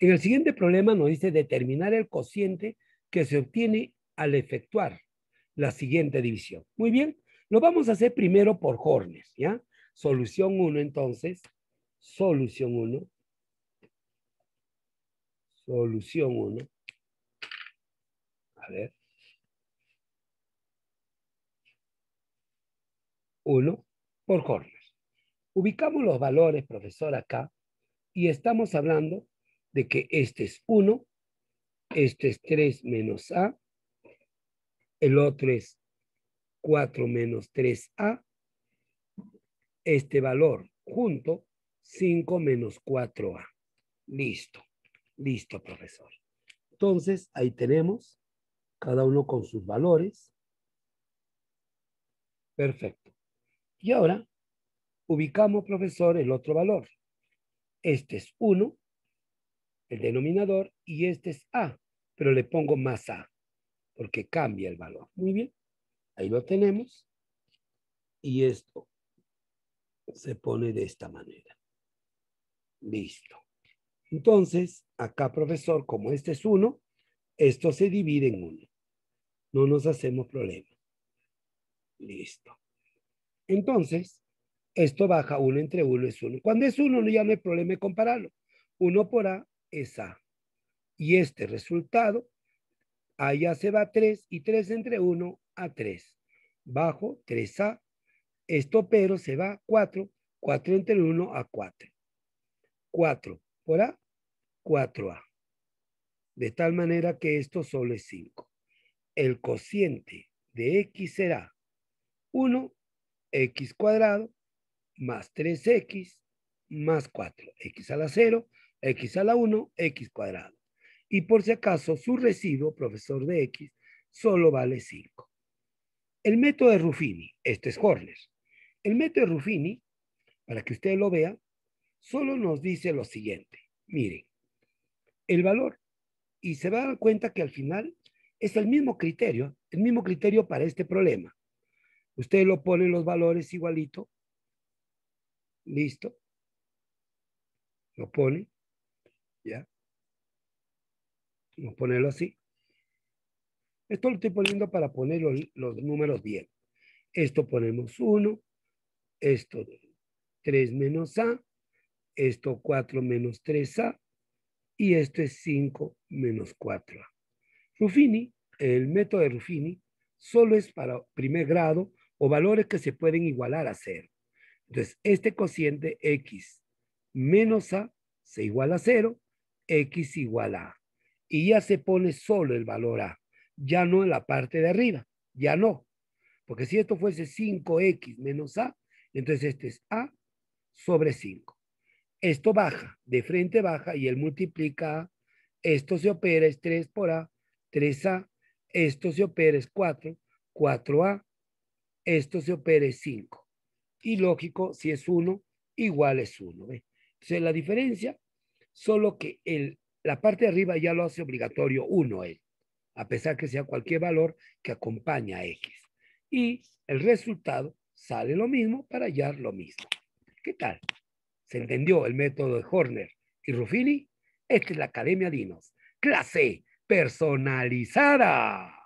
En el siguiente problema nos dice determinar el cociente que se obtiene al efectuar la siguiente división. Muy bien, lo vamos a hacer primero por Hornes, ¿ya? Solución 1 entonces, solución 1, solución 1, a ver, 1 por Hornes. Ubicamos los valores, profesor, acá, y estamos hablando de que este es 1, este es 3 menos A, el otro es 4 menos 3A, este valor junto 5 menos 4A. Listo, listo, profesor. Entonces, ahí tenemos cada uno con sus valores. Perfecto. Y ahora ubicamos, profesor, el otro valor. Este es 1, el denominador y este es A, pero le pongo más A, porque cambia el valor. Muy bien, ahí lo tenemos. Y esto se pone de esta manera. Listo. Entonces, acá, profesor, como este es 1, esto se divide en 1. No nos hacemos problema. Listo. Entonces, esto baja 1 entre 1 es 1. Cuando es 1 ya no hay problema de compararlo. 1 por A es A. Y este resultado, allá se va 3 y 3 entre 1 a 3. Bajo 3A. Esto pero se va 4, 4 entre 1 a 4. 4 por A, 4A. De tal manera que esto solo es 5. El cociente de X será 1, X cuadrado, más 3X, más 4. X a la 0 x a la 1, x cuadrado. Y por si acaso, su residuo, profesor de x, solo vale 5. El método de Ruffini, este es Horner. El método de Ruffini, para que usted lo vea, solo nos dice lo siguiente. Miren, el valor, y se va a dar cuenta que al final es el mismo criterio, el mismo criterio para este problema. Usted lo pone los valores igualito. Listo. Lo pone. ¿Ya? Vamos a ponerlo así. Esto lo estoy poniendo para poner los, números bien. Esto ponemos 1, esto 3 menos A, esto 4 menos 3A y esto es 5 menos 4A. Ruffini, el método de Ruffini, solo es para primer grado o valores que se pueden igualar a 0, Entonces, este cociente X menos A se iguala a 0 X igual a. Y ya se pone solo el valor A, ya no en la parte de arriba, ya no. Porque si esto fuese 5X menos A, entonces este es A sobre 5. Esto baja, de frente baja y él multiplica A. Esto se opera es 3 por A, 3A. Esto se opera es 4, 4A. Esto se opera es 5. Y lógico, si es 1, igual es 1. ¿ve? Entonces la diferencia solo que la parte de arriba ya lo hace obligatorio 1 a pesar que sea cualquier valor que acompaña a X. Y el resultado sale lo mismo para hallar lo mismo. ¿Qué tal? ¿Se entendió el método de Horner y Ruffini? Esta es la Academia Dinos. Clase personalizada.